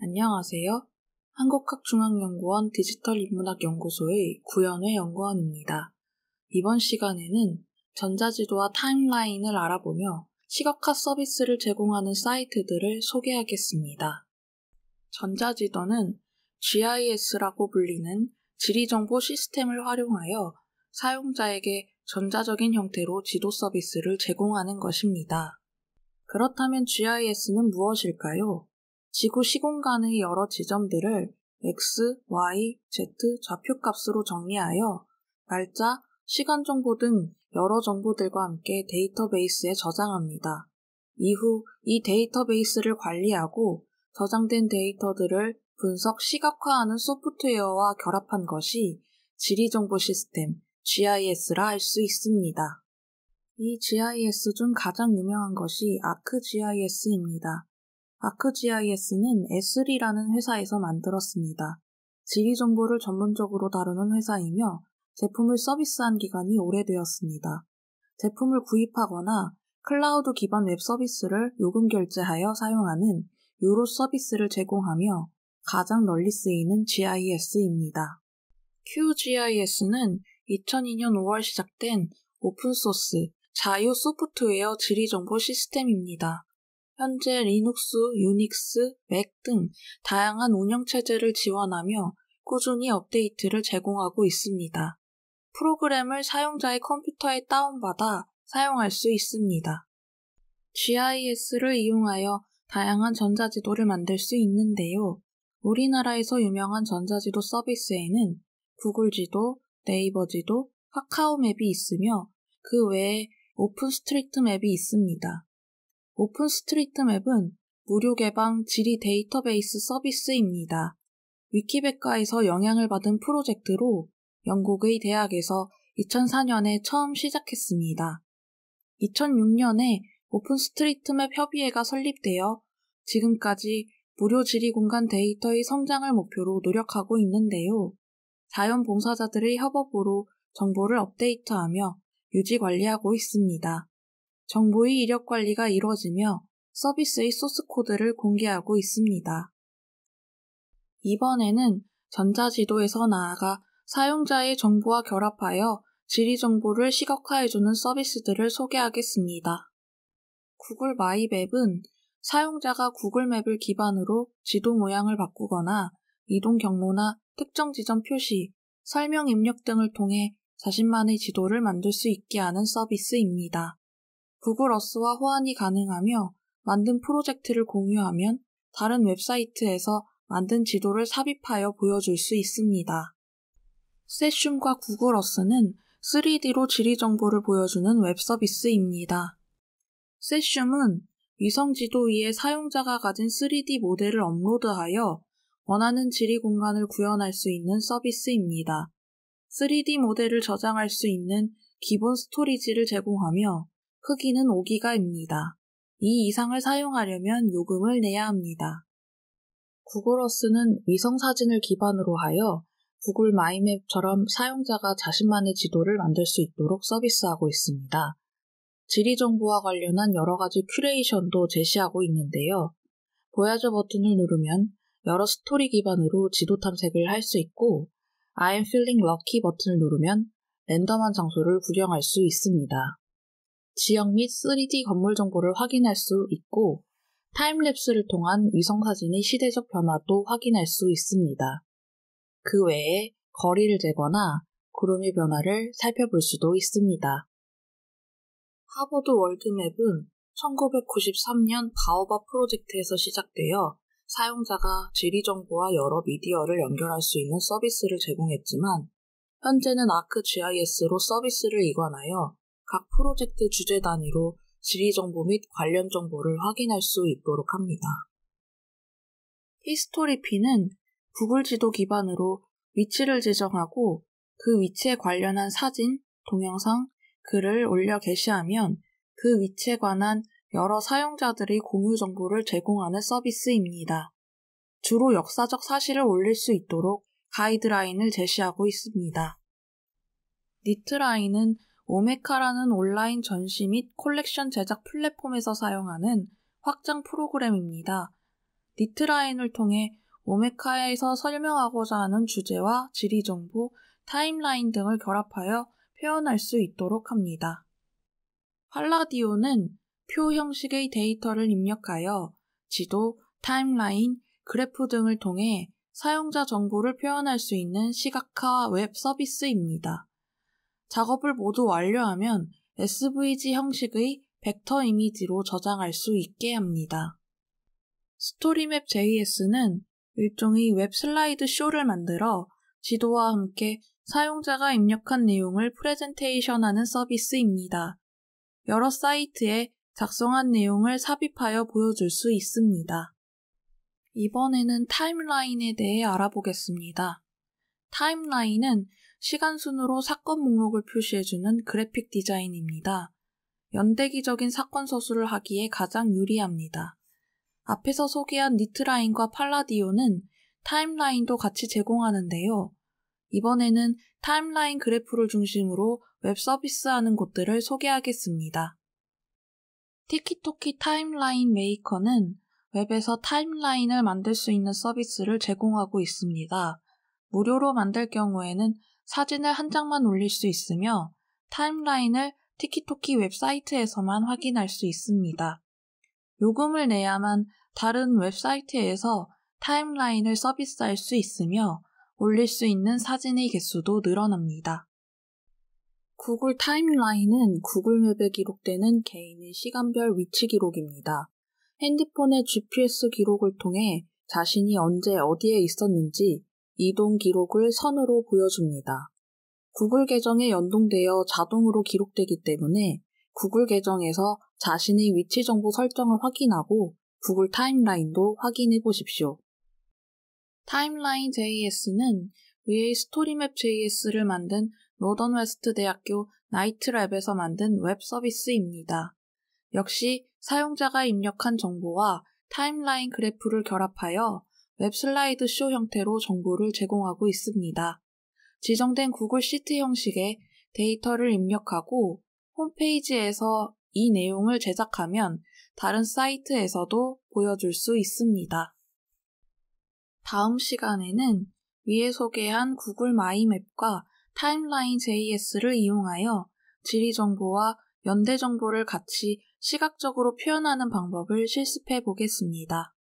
안녕하세요. 한국학중앙연구원 디지털인문학연구소의 구현회 연구원입니다. 이번 시간에는 전자지도와 타임라인을 알아보며 시각화 서비스를 제공하는 사이트들을 소개하겠습니다. 전자지도는 GIS라고 불리는 지리정보 시스템을 활용하여 사용자에게 전자적인 형태로 지도 서비스를 제공하는 것입니다. 그렇다면 GIS는 무엇일까요? 지구 시공간의 여러 지점들을 x, y, z 좌표값으로 정리하여 날짜, 시간 정보 등 여러 정보들과 함께 데이터베이스에 저장합니다. 이후 이 데이터베이스를 관리하고 저장된 데이터들을 분석 시각화하는 소프트웨어와 결합한 것이 지리정보 시스템 GIS라 할 수 있습니다. 이 GIS 중 가장 유명한 것이 ArcGIS입니다. ArcGIS는 S3라는 회사에서 만들었습니다. 지리 정보를 전문적으로 다루는 회사이며 제품을 서비스한 기간이 오래되었습니다. 제품을 구입하거나 클라우드 기반 웹 서비스를 요금 결제하여 사용하는 유로 서비스를 제공하며 가장 널리 쓰이는 GIS입니다. QGIS는 2002년 5월 시작된 오픈소스 자유 소프트웨어 지리정보 시스템입니다. 현재 리눅스, 유닉스, 맥 등 다양한 운영체제를 지원하며 꾸준히 업데이트를 제공하고 있습니다. 프로그램을 사용자의 컴퓨터에 다운받아 사용할 수 있습니다. GIS를 이용하여 다양한 전자지도를 만들 수 있는데요. 우리나라에서 유명한 전자지도 서비스에는 구글 지도, 네이버지도 카카오 맵이 있으며 그 외에 오픈 스트리트 맵이 있습니다. 오픈 스트리트 맵은 무료 개방 지리 데이터베이스 서비스입니다. 위키백과에서 영향을 받은 프로젝트로 영국의 대학에서 2004년에 처음 시작했습니다. 2006년에 오픈스트리트맵 협의회가 설립되어 지금까지 무료 지리 공간 데이터의 성장을 목표로 노력하고 있는데요. 자연봉사자들의 협업으로 정보를 업데이트하며 유지 관리하고 있습니다. 정보의 이력 관리가 이뤄지며 서비스의 소스 코드를 공개하고 있습니다. 이번에는 전자지도에서 나아가 사용자의 정보와 결합하여 지리 정보를 시각화해주는 서비스들을 소개하겠습니다. 구글 마이맵은 사용자가 구글 맵을 기반으로 지도 모양을 바꾸거나 이동 경로나 특정 지점 표시, 설명 입력 등을 통해 자신만의 지도를 만들 수 있게 하는 서비스입니다. 구글 어스와 호환이 가능하며 만든 프로젝트를 공유하면 다른 웹사이트에서 만든 지도를 삽입하여 보여줄 수 있습니다. 세슘과 구글 어스는 3D로 지리 정보를 보여주는 웹 서비스입니다. 세슘은 위성 지도 위에 사용자가 가진 3D 모델을 업로드하여 원하는 지리 공간을 구현할 수 있는 서비스입니다. 3D 모델을 저장할 수 있는 기본 스토리지를 제공하며 크기는 5기가입니다. 이 이상을 사용하려면 요금을 내야 합니다. 구글어스는 위성 사진을 기반으로 하여 구글 마이맵처럼 사용자가 자신만의 지도를 만들 수 있도록 서비스하고 있습니다. 지리 정보와 관련한 여러 가지 큐레이션도 제시하고 있는데요. 보야저 버튼을 누르면 여러 스토리 기반으로 지도 탐색을 할 수 있고 I'm feeling lucky 버튼을 누르면 랜덤한 장소를 구경할 수 있습니다. 지역 및 3D 건물 정보를 확인할 수 있고 타임랩스를 통한 위성사진의 시대적 변화도 확인할 수 있습니다. 그 외에 거리를 재거나 구름의 변화를 살펴볼 수도 있습니다. 하버드 월드맵은 1993년 바오바 프로젝트에서 시작되어 사용자가 지리 정보와 여러 미디어를 연결할 수 있는 서비스를 제공했지만 현재는 아크 GIS로 서비스를 이관하여 각 프로젝트 주제 단위로 지리 정보 및 관련 정보를 확인할 수 있도록 합니다. 히스토리피는 구글 지도 기반으로 위치를 지정하고 그 위치에 관련한 사진, 동영상, 글을 올려 게시하면 그 위치에 관한 여러 사용자들이 공유 정보를 제공하는 서비스입니다. 주로 역사적 사실을 올릴 수 있도록 가이드라인을 제시하고 있습니다. 니트라인은 오메카라는 온라인 전시 및 콜렉션 제작 플랫폼에서 사용하는 확장 프로그램입니다. 니트라인을 통해 오메카에서 설명하고자 하는 주제와 지리 정보, 타임라인 등을 결합하여 표현할 수 있도록 합니다. 팔라디오는 표 형식의 데이터를 입력하여 지도, 타임라인, 그래프 등을 통해 사용자 정보를 표현할 수 있는 시각화 웹 서비스입니다. 작업을 모두 완료하면 SVG 형식의 벡터 이미지로 저장할 수 있게 합니다. 스토리맵 JS는 일종의 웹 슬라이드 쇼를 만들어 지도와 함께 사용자가 입력한 내용을 프레젠테이션하는 서비스입니다. 여러 사이트에 작성한 내용을 삽입하여 보여줄 수 있습니다. 이번에는 타임라인에 대해 알아보겠습니다. 타임라인은 시간순으로 사건 목록을 표시해주는 그래픽 디자인입니다. 연대기적인 사건 서술을 하기에 가장 유리합니다. 앞에서 소개한 니트라인과 팔라디오는 타임라인도 같이 제공하는데요. 이번에는 타임라인 그래프를 중심으로 웹 서비스하는 곳들을 소개하겠습니다. 티키토키 타임라인 메이커는 웹에서 타임라인을 만들 수 있는 서비스를 제공하고 있습니다. 무료로 만들 경우에는 사진을 한 장만 올릴 수 있으며 타임라인을 티키토키 웹사이트에서만 확인할 수 있습니다. 요금을 내야만 다른 웹사이트에서 타임라인을 서비스할 수 있으며 올릴 수 있는 사진의 개수도 늘어납니다. 구글 타임라인은 구글 맵에 기록되는 개인의 시간별 위치 기록입니다. 핸드폰의 GPS 기록을 통해 자신이 언제 어디에 있었는지 이동 기록을 선으로 보여줍니다. 구글 계정에 연동되어 자동으로 기록되기 때문에 구글 계정에서 자신의 위치 정보 설정을 확인하고 구글 타임라인도 확인해 보십시오. 타임라인 JS는 위의 스토리맵.js를 만든 노던웨스트 대학교 나이트랩에서 만든 웹 서비스입니다. 역시 사용자가 입력한 정보와 타임라인 그래프를 결합하여 웹 슬라이드쇼 형태로 정보를 제공하고 있습니다. 지정된 구글 시트 형식의 데이터를 입력하고 홈페이지에서 이 내용을 제작하면 다른 사이트에서도 보여줄 수 있습니다. 다음 시간에는 위에 소개한 구글 마이맵과 타임라인 JS를 이용하여 지리 정보와 연대 정보를 같이 시각적으로 표현하는 방법을 실습해 보겠습니다.